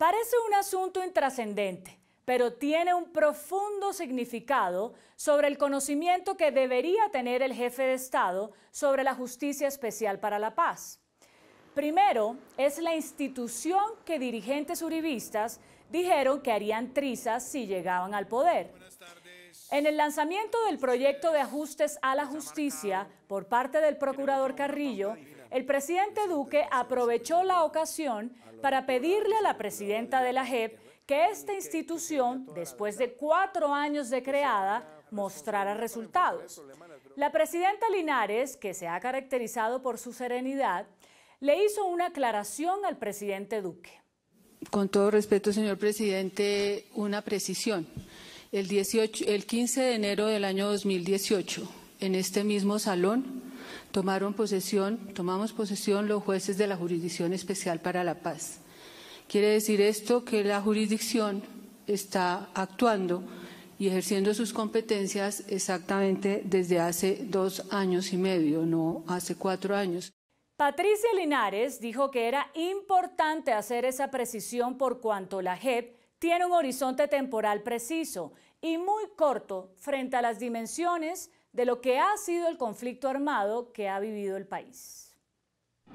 Parece un asunto intrascendente, pero tiene un profundo significado sobre el conocimiento que debería tener el jefe de Estado sobre la Justicia Especial para la Paz. Primero, es la institución que dirigentes uribistas dijeron que harían trizas si llegaban al poder. En el lanzamiento del proyecto de ajustes a la justicia por parte del procurador Carrillo, el presidente Duque aprovechó la ocasión para pedirle a la presidenta de la JEP que esta institución, después de cuatro años de creada, mostrara resultados. La presidenta Linares, que se ha caracterizado por su serenidad, le hizo una aclaración al presidente Duque. Con todo respeto, señor presidente, una precisión. El, 15 de enero del año 2018, en este mismo salón, tomaron posesión, tomamos posesión los jueces de la Jurisdicción Especial para la Paz. Quiere decir esto que la jurisdicción está actuando y ejerciendo sus competencias exactamente desde hace dos años y medio, no hace cuatro años. Patricia Linares dijo que era importante hacer esa precisión por cuanto la JEP tiene un horizonte temporal preciso y muy corto frente a las dimensiones de lo que ha sido el conflicto armado que ha vivido el país.